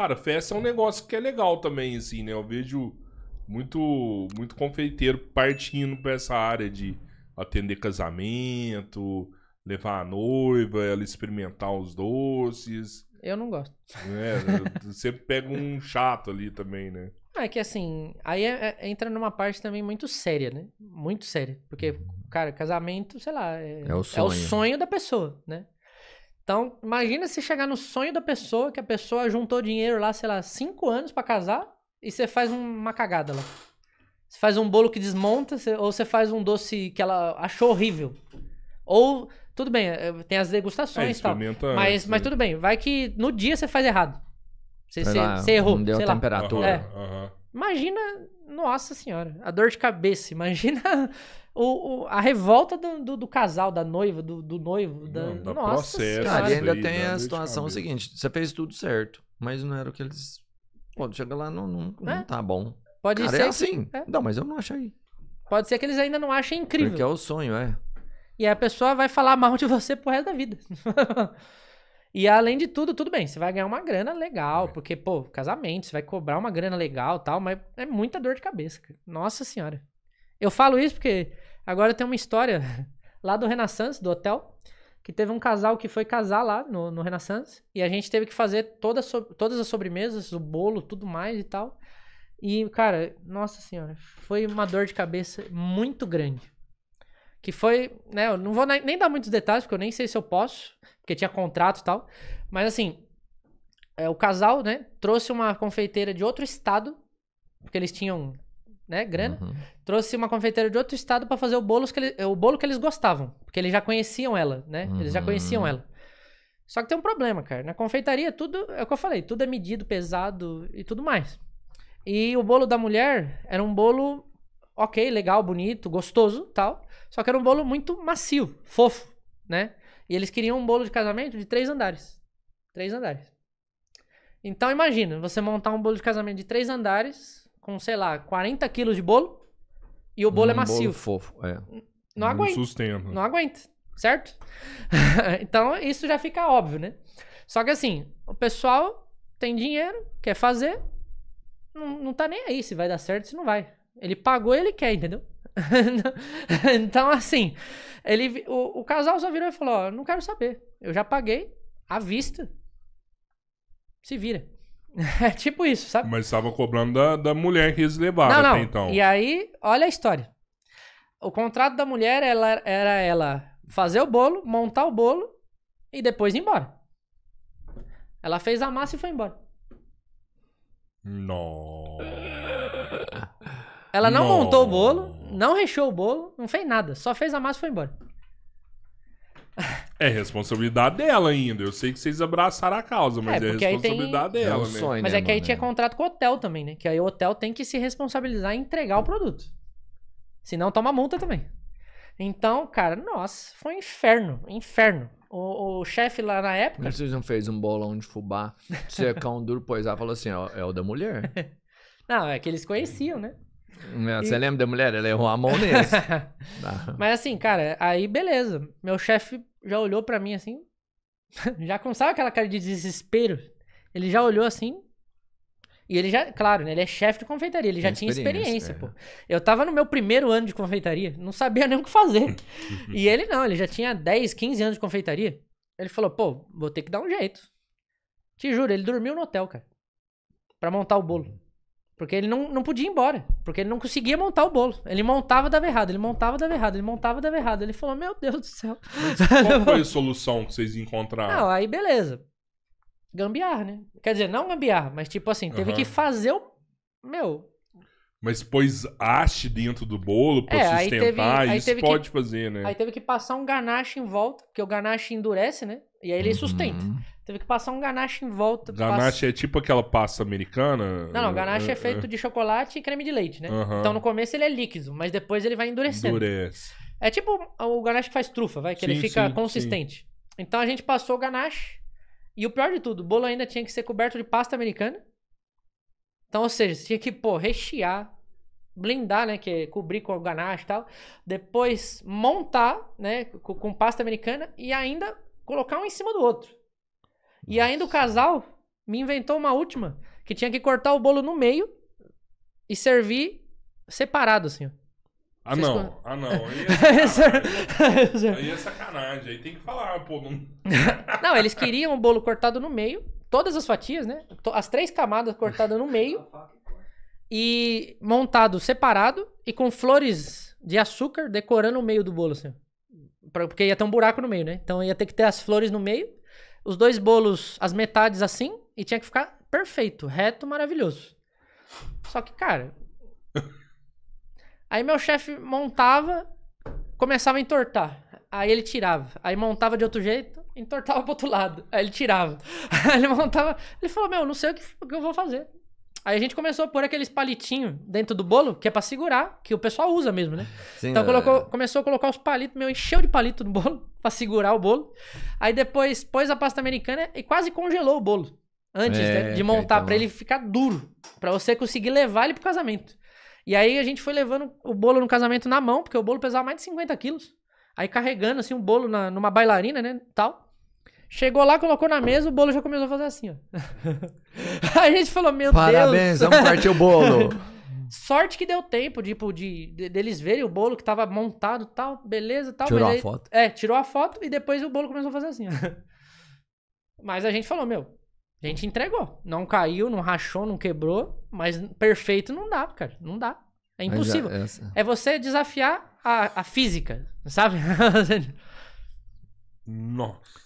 Cara, festa é um negócio que é legal também, assim, né? Eu vejo muito, muito confeiteiro partindo pra essa área de atender casamento, levar a noiva, ela experimentar os doces. Eu não gosto. É, você pega um chato ali também, né? Ah, é que assim, aí é, é, entra numa parte também muito séria, né? Muito séria. Porque, cara, casamento, sei lá, é, é, o, sonho. é o sonho da pessoa, né? Então, imagina se chegar no sonho da pessoa, que a pessoa juntou dinheiro lá, sei lá, cinco anos para casar, e você faz uma cagada lá. Você faz um bolo que desmonta, ou você faz um doce que ela achou horrível. Ou, tudo bem, eh, tem as degustações é, e tal. Mas, mas né? tudo bem, vai que no dia você faz errado. Você, você errou. Não deu sei temperatura. Lá. É. Uhum. Imagina nossa senhora, a dor de cabeça. Imagina o, o a revolta do, do, do, casal, da noiva, do, do noivo. Da, não, nossa processo, senhora. Cara, e ainda tem a situação seguinte: você fez tudo certo, mas não era o que eles. Pô, chega lá, não, não, é? não tá bom. Pode Cara, é ser. É assim. Que... É. Não, mas eu não achei. Pode ser que eles ainda não achem incrível. Porque é o sonho, é. E a pessoa vai falar mal de você pro resto da vida. E além de tudo, tudo bem, você vai ganhar uma grana legal, é. porque, pô, casamento, você vai cobrar uma grana legal tal, mas é muita dor de cabeça. Cara. Nossa senhora. Eu falo isso porque agora tem uma história lá do Renaissance, do hotel, que teve um casal que foi casar lá no, no Renaissance, e a gente teve que fazer toda so, todas as sobremesas, o bolo, tudo mais e tal. E, cara, nossa senhora, foi uma dor de cabeça muito grande que foi, né, eu não vou nem dar muitos detalhes, porque eu nem sei se eu posso, porque tinha contrato e tal, mas assim, é, o casal, né, trouxe uma confeiteira de outro estado, porque eles tinham, né, grana, uhum. trouxe uma confeiteira de outro estado para fazer o, bolo que ele, o bolo que eles gostavam, porque eles já conheciam ela, né, uhum. eles já conheciam uhum. ela. Só que tem um problema, cara, na confeitaria tudo, é o que eu falei, tudo é medido, pesado e tudo mais. E o bolo da mulher era um bolo ok, legal, bonito, gostoso, tal. Só que era um bolo muito macio, fofo, né? E eles queriam um bolo de casamento de três andares. Três andares. Então imagina, você montar um bolo de casamento de três andares, com, sei lá, 40 quilos de bolo, e o bolo um é macio. Bolo fofo, é. Não, não aguenta. Sustenta. Não aguenta, certo? então isso já fica óbvio, né? Só que assim, o pessoal tem dinheiro, quer fazer, não, não tá nem aí se vai dar certo, se não vai. Ele pagou e ele quer, entendeu? então, assim, ele, o, o, casal só virou e falou: não quero saber. Eu já paguei à vista. Se vira. É tipo isso, sabe? Mas estava cobrando da, da mulher que eles levaram não, não. então. E aí, olha a história. O contrato da mulher ela, era ela fazer o bolo, montar o bolo e depois ir embora. Ela fez a massa e foi embora. Não. Ela não, não montou o bolo, não recheou o bolo, não fez nada. Só fez a massa e foi embora. É responsabilidade dela ainda. Eu sei que vocês abraçaram a causa, mas é, é responsabilidade tem... dela, é um né? sonho, né? Mas é que aí tinha contrato com o hotel também, né? Que aí o hotel tem que se responsabilizar e entregar o produto. Senão toma multa também. Então, cara, nossa, foi um inferno, inferno. O, o chefe lá na época. Mas vocês não fez um bolão de fubá, secão é um duro, poisar, falou assim: ó, é o da mulher. não, é que eles conheciam, né? Você e... lembra da mulher? Ela errou a mão nele. Mas assim, cara, aí beleza. Meu chefe já olhou para mim assim, já com, sabe aquela cara de desespero? Ele já olhou assim, e ele já, claro, né, ele é chefe de confeitaria, ele já tinha experiência, é. pô. Eu tava no meu primeiro ano de confeitaria, não sabia nem o que fazer. e ele não, ele já tinha 10, 15 anos de confeitaria. Ele falou, pô, vou ter que dar um jeito. Te juro, ele dormiu no hotel, cara, para montar o bolo. Porque ele não, não podia ir embora. Porque ele não conseguia montar o bolo. Ele montava, dava errado. Ele montava, dava errado. Ele montava, dava errado. Ele falou, meu Deus do céu. Qual foi a solução que vocês encontraram? Não, aí beleza. Gambiarra, né? Quer dizer, não gambiarra, mas tipo assim, teve uhum. que fazer o... Meu... Mas pôs haste dentro do bolo pra é, sustentar. teve, isso pode que, fazer, né? Aí teve que passar um ganache em volta, porque o ganache endurece, né? E aí ele uhum. sustenta. Teve que passar um ganache em volta. Ganache passa... é tipo aquela pasta americana? Não, não. Ganache é, é feito é. de chocolate e creme de leite, né? Uhum. Então no começo ele é líquido, mas depois ele vai endurecendo. Endurece. É tipo o ganache que faz trufa, vai, que sim, ele fica sim, consistente. Sim. Então a gente passou o ganache. E o pior de tudo, o bolo ainda tinha que ser coberto de pasta americana. Então, ou seja, você tinha que, pô, rechear, blindar, né? Que é cobrir com o ganache e tal. Depois montar, né? Com, com pasta americana e ainda colocar um em cima do outro. E ainda o casal me inventou uma última, que tinha que cortar o bolo no meio e servir separado, assim. Ah Vocês não, ah não, aí é sacanagem. aí é sacanagem, aí tem que falar, pô. Não... não, eles queriam o bolo cortado no meio, todas as fatias, né? As três camadas cortadas no meio e montado separado e com flores de açúcar decorando o meio do bolo, assim. Porque ia ter um buraco no meio, né? Então ia ter que ter as flores no meio os dois bolos, as metades assim, e tinha que ficar perfeito, reto, maravilhoso. Só que, cara. aí meu chefe montava, começava a entortar. Aí ele tirava. Aí montava de outro jeito, entortava pro outro lado. Aí ele tirava. Aí ele montava. Ele falou: Meu, não sei o que, o que eu vou fazer. Aí a gente começou a pôr aqueles palitinhos dentro do bolo, que é pra segurar, que o pessoal usa mesmo, né? Sim, então é... colocou, começou a colocar os palitos, meu, encheu de palito no bolo, pra segurar o bolo. Aí depois pôs a pasta americana e quase congelou o bolo. Antes né, é, de, de montar, então... para ele ficar duro. para você conseguir levar ele pro casamento. E aí a gente foi levando o bolo no casamento na mão, porque o bolo pesava mais de 50 quilos. Aí carregando, assim, um bolo na, numa bailarina, né, tal. Chegou lá, colocou na mesa, o bolo já começou a fazer assim, ó. a gente falou, meu Parabéns, Deus. Parabéns, vamos partir o bolo. Sorte que deu tempo, tipo, de, de deles verem o bolo que tava montado tal, beleza tal. Tirou a aí, foto. É, tirou a foto e depois o bolo começou a fazer assim, ó. Mas a gente falou, meu, a gente entregou. Não caiu, não rachou, não quebrou, mas perfeito não dá, cara. Não dá. É impossível. É, essa... É, assim. é você desafiar a, a física, sabe? Nossa.